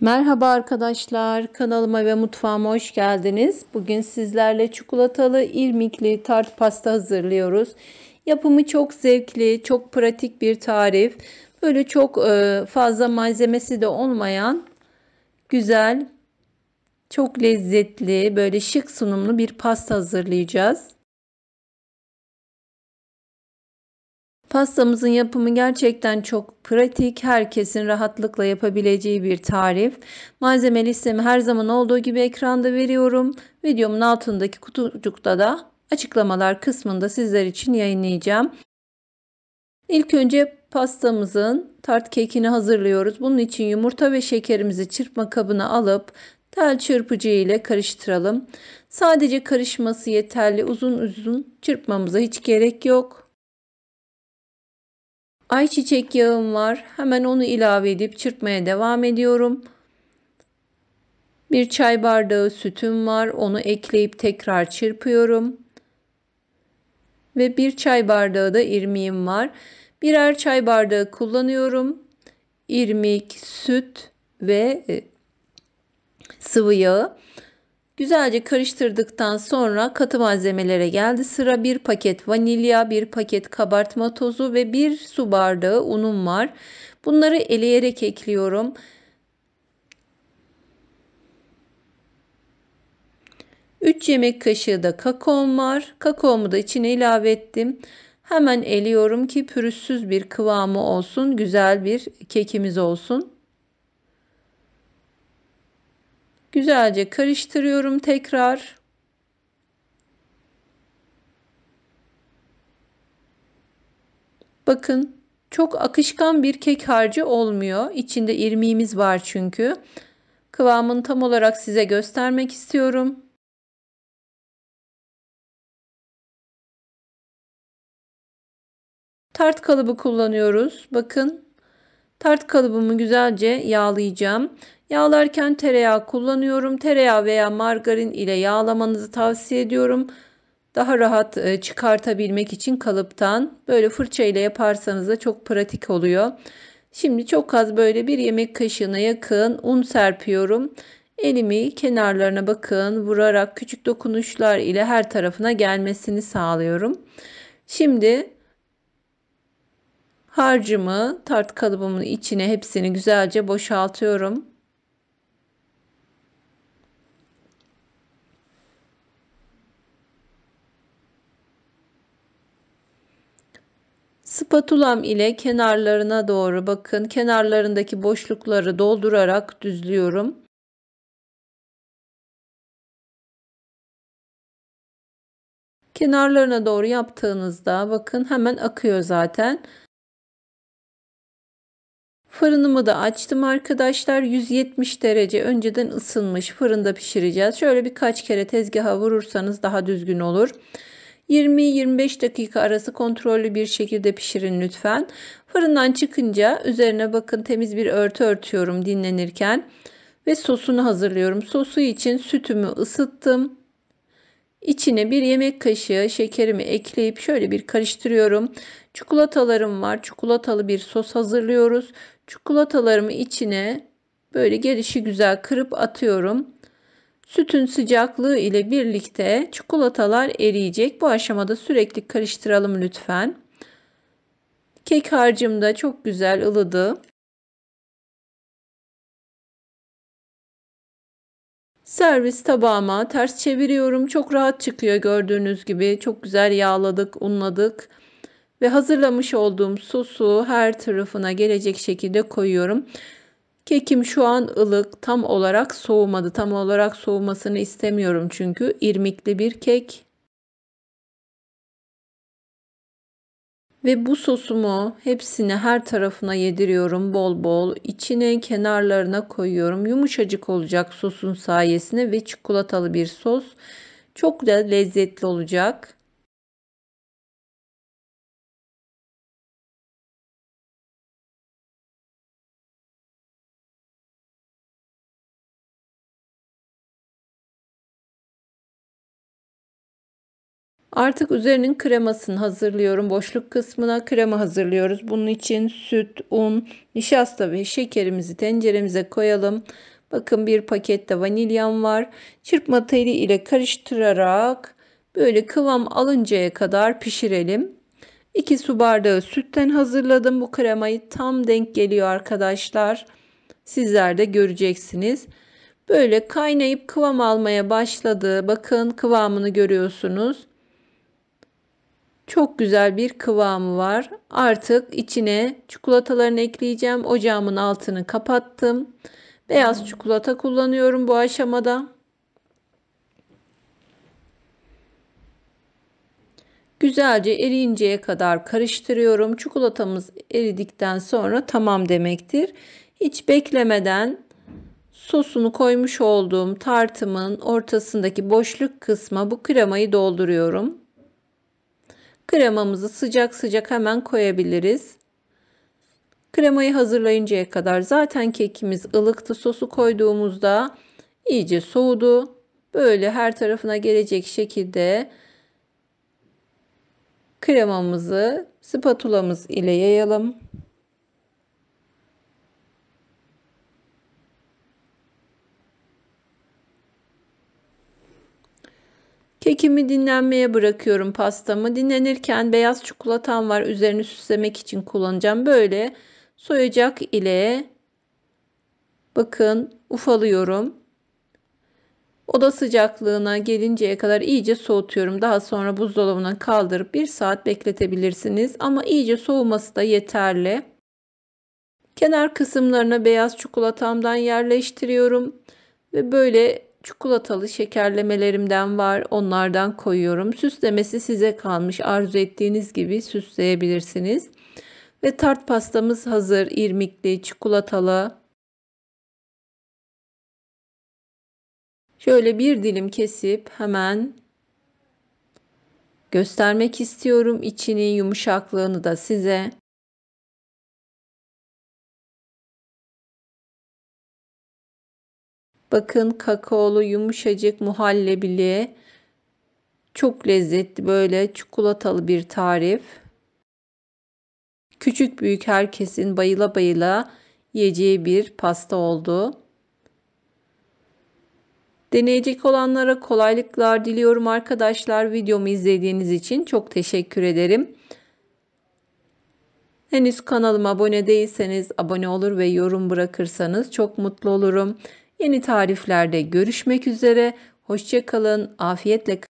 Merhaba arkadaşlar, kanalıma ve mutfağıma hoş geldiniz. Bugün sizlerle çikolatalı irmikli tart pasta hazırlıyoruz. Yapımı çok zevkli, çok pratik bir tarif. Böyle çok e, fazla malzemesi de olmayan güzel, çok lezzetli, böyle şık sunumlu bir pasta hazırlayacağız. Pastamızın yapımı gerçekten çok pratik, herkesin rahatlıkla yapabileceği bir tarif. Malzeme listemi her zaman olduğu gibi ekranda veriyorum. Videomun altındaki kutucukta da açıklamalar kısmında sizler için yayınlayacağım. İlk önce pastamızın tart kekini hazırlıyoruz. Bunun için yumurta ve şekerimizi çırpma kabına alıp tel çırpıcı ile karıştıralım. Sadece karışması yeterli. Uzun uzun çırpmamıza hiç gerek yok. Ayçiçek yağım var. Hemen onu ilave edip çırpmaya devam ediyorum. Bir çay bardağı sütüm var. Onu ekleyip tekrar çırpıyorum. Ve bir çay bardağı da irmiğim var. Birer çay bardağı kullanıyorum. İrmik, süt ve e, sıvı yağı. Güzelce karıştırdıktan sonra katı malzemelere geldi sıra. Bir paket vanilya, bir paket kabartma tozu ve bir su bardağı unum var. Bunları eleyerek ekliyorum. Üç yemek kaşığı da kakaom var. Kakaomu da içine ilave ettim. Hemen eliyorum ki pürüzsüz bir kıvamı olsun. Güzel bir kekimiz olsun. Güzelce karıştırıyorum tekrar. Bakın çok akışkan bir kek harcı olmuyor. İçinde irmiğimiz var çünkü. Kıvamını tam olarak size göstermek istiyorum. Tart kalıbı kullanıyoruz. Bakın Tart kalıbımı güzelce yağlayacağım. Yağlarken tereyağı kullanıyorum. Tereyağı veya margarin ile yağlamanızı tavsiye ediyorum. Daha rahat e, çıkartabilmek için kalıptan böyle fırça ile yaparsanız da çok pratik oluyor. Şimdi çok az böyle bir yemek kaşığına yakın un serpiyorum. Elimi kenarlarına bakın vurarak küçük dokunuşlar ile her tarafına gelmesini sağlıyorum. Şimdi Harcımı tart kalıbımın içine hepsini güzelce boşaltıyorum. Spatulam ile kenarlarına doğru bakın. Kenarlarındaki boşlukları doldurarak düzlüyorum. Kenarlarına doğru yaptığınızda bakın hemen akıyor zaten. Fırınımı da açtım arkadaşlar. 170 derece önceden ısınmış fırında pişireceğiz. Şöyle birkaç kere tezgaha vurursanız daha düzgün olur. 20-25 dakika arası kontrollü bir şekilde pişirin lütfen. Fırından çıkınca üzerine bakın temiz bir örtü örtüyorum dinlenirken ve sosunu hazırlıyorum. Sosu için sütümü ısıttım. İçine bir yemek kaşığı şekerimi ekleyip şöyle bir karıştırıyorum. Çikolatalarım var. Çikolatalı bir sos hazırlıyoruz. Çikolatalarımı içine böyle gelişi güzel kırıp atıyorum. Sütün sıcaklığı ile birlikte çikolatalar eriyecek. Bu aşamada sürekli karıştıralım lütfen. Kek harcım da çok güzel ılıdı. Servis tabağıma ters çeviriyorum. Çok rahat çıkıyor gördüğünüz gibi. Çok güzel yağladık, unladık. Ve hazırlamış olduğum sosu her tarafına gelecek şekilde koyuyorum. Kekim şu an ılık, tam olarak soğumadı. Tam olarak soğumasını istemiyorum çünkü irmikli bir kek. Ve bu sosumu hepsini her tarafına yediriyorum bol bol. İçine kenarlarına koyuyorum. Yumuşacık olacak sosun sayesinde ve çikolatalı bir sos. Çok da lezzetli olacak. Artık üzerinin kremasını hazırlıyorum. Boşluk kısmına krema hazırlıyoruz. Bunun için süt, un, nişasta ve şekerimizi tenceremize koyalım. Bakın bir pakette vanilyam var. Çırpma teli ile karıştırarak böyle kıvam alıncaya kadar pişirelim. 2 su bardağı sütten hazırladım. Bu kremayı tam denk geliyor arkadaşlar. Sizler de göreceksiniz. Böyle kaynayıp kıvam almaya başladı. Bakın kıvamını görüyorsunuz. Çok güzel bir kıvamı var. Artık içine çikolatalarını ekleyeceğim. Ocağımın altını kapattım. Beyaz çikolata kullanıyorum bu aşamada. Güzelce eriyinceye kadar karıştırıyorum. Çikolatamız eridikten sonra tamam demektir. Hiç beklemeden sosunu koymuş olduğum tartımın ortasındaki boşluk kısma bu kremayı dolduruyorum. Kremamızı sıcak sıcak hemen koyabiliriz. Kremayı hazırlayıncaya kadar zaten kekimiz ılıktı. Sosu koyduğumuzda iyice soğudu. Böyle her tarafına gelecek şekilde kremamızı spatulamız ile yayalım. Kekimi dinlenmeye bırakıyorum pastamı. Dinlenirken beyaz çikolatam var. Üzerini süslemek için kullanacağım. Böyle soyacak ile bakın ufalıyorum. Oda sıcaklığına gelinceye kadar iyice soğutuyorum. Daha sonra buzdolabına kaldırıp 1 saat bekletebilirsiniz. Ama iyice soğuması da yeterli. Kenar kısımlarına beyaz çikolatamdan yerleştiriyorum. Ve böyle çikolatalı şekerlemelerimden var. Onlardan koyuyorum. Süslemesi size kalmış. Arzu ettiğiniz gibi süsleyebilirsiniz. Ve tart pastamız hazır. İrmikli, çikolatalı. Şöyle bir dilim kesip hemen göstermek istiyorum içini yumuşaklığını da size. Bakın kakaolu yumuşacık muhallebili. Çok lezzetli böyle çikolatalı bir tarif. Küçük büyük herkesin bayıla bayıla yiyeceği bir pasta oldu. Deneyecek olanlara kolaylıklar diliyorum arkadaşlar. Videomu izlediğiniz için çok teşekkür ederim. Henüz kanalıma abone değilseniz abone olur ve yorum bırakırsanız çok mutlu olurum. Yeni tariflerde görüşmek üzere. Hoşçakalın, afiyetle